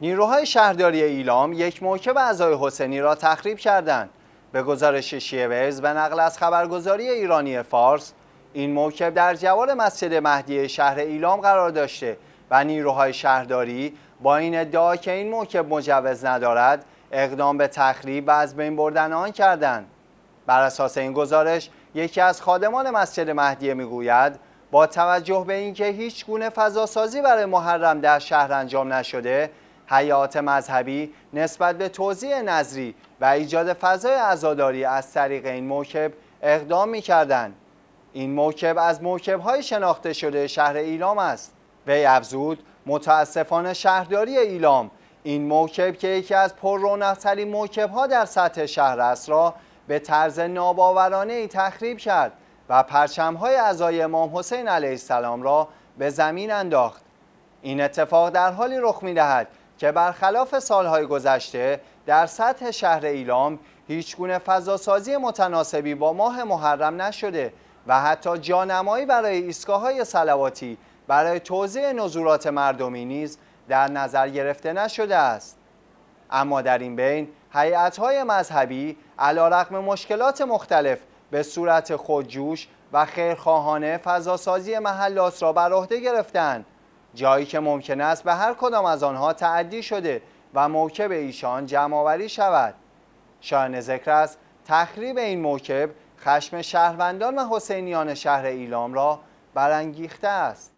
نیروهای شهرداری ایلام یک موکب اعضای حسینی را تخریب کردند. به گزارش شیوز و نقل از خبرگزاری ایرانی فارس این موکب در جوار مسجد مهدی شهر ایلام قرار داشته و نیروهای شهرداری با این ادعا که این موکب مجوز ندارد اقدام به تخریب و از بین بردن آن کردند بر اساس این گزارش یکی از خادمان مسجد مهدیه میگوید با توجه به اینکه هیچ گونه فضاسازی برای محرم در شهر انجام نشده حیات مذهبی نسبت به توضیع نظری و ایجاد فضای عزاداری از طریق این موکب اقدام می کردن. این موکب از موکب های شناخته شده شهر ایلام است. وی افزود متاسفانه شهرداری ایلام این موکب که یکی از پر رونقترین موکب ها در سطح شهر است را به طرز ناباورانه ای تخریب کرد و پرچم های ازای امام حسین علیه السلام را به زمین انداخت. این اتفاق در حالی رخ می دهد که برخلاف سالهای گذشته در سطح شهر ایلام هیچگونه فضاسازی متناسبی با ماه محرم نشده و حتی جانمایی برای ایستگاه های سلواتی برای توضیع نزورات مردمی نیز در نظر گرفته نشده است اما در این بین حیعت های مذهبی علا رقم مشکلات مختلف به صورت خودجوش و خیرخواهانه فضاسازی محلات را بر عهده گرفتند جایی که ممکن است به هر کدام از آنها تعدی شده و موکب ایشان جمعآوری شود شایان ذکر است تخریب این موکب خشم شهروندان و حسینیان شهر ایلام را برانگیخته است